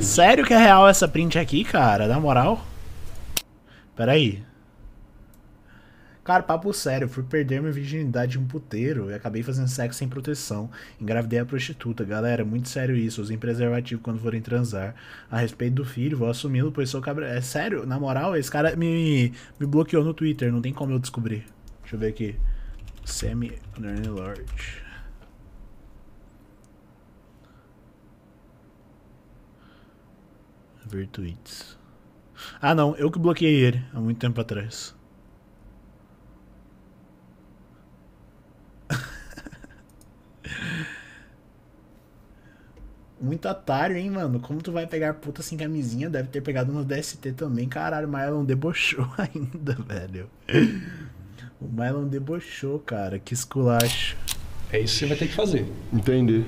Sério que é real essa print aqui, cara? Na moral? Pera aí. Cara, papo sério, fui perder minha virginidade em um puteiro e acabei fazendo sexo sem proteção. Engravidei a prostituta. Galera, muito sério isso. Usem preservativo quando forem transar. A respeito do filho, vou assumi-lo, pois sou cabra. É sério, na moral, esse cara me, me bloqueou no Twitter, não tem como eu descobrir. Deixa eu ver aqui. Semi Underlord. Ver tweets. Ah não, eu que bloqueei ele há muito tempo atrás. Muito atalho, hein, mano? Como tu vai pegar puta sem camisinha? Deve ter pegado no DST também. Caralho, o Mylon debochou ainda, velho. O Mylon debochou, cara. Que esculacho. É isso que você vai ter que fazer. Entendi.